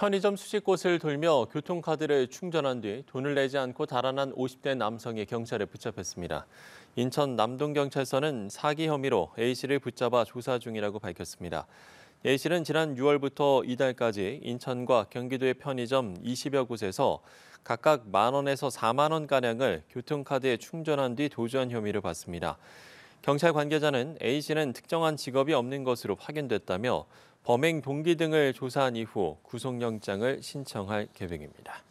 편의점 수직곳을 돌며 교통카드를 충전한 뒤 돈을 내지 않고 달아난 50대 남성이 경찰에 붙잡혔습니다. 인천 남동경찰서는 사기 혐의로 A씨를 붙잡아 조사 중이라고 밝혔습니다. A씨는 지난 6월부터 이달까지 인천과 경기도의 편의점 20여 곳에서 각각 만 원에서 4만 원가량을 교통카드에 충전한 뒤 도주한 혐의를 받습니다. 경찰 관계자는 A씨는 특정한 직업이 없는 것으로 확인됐다며 범행 동기 등을 조사한 이후 구속영장을 신청할 계획입니다.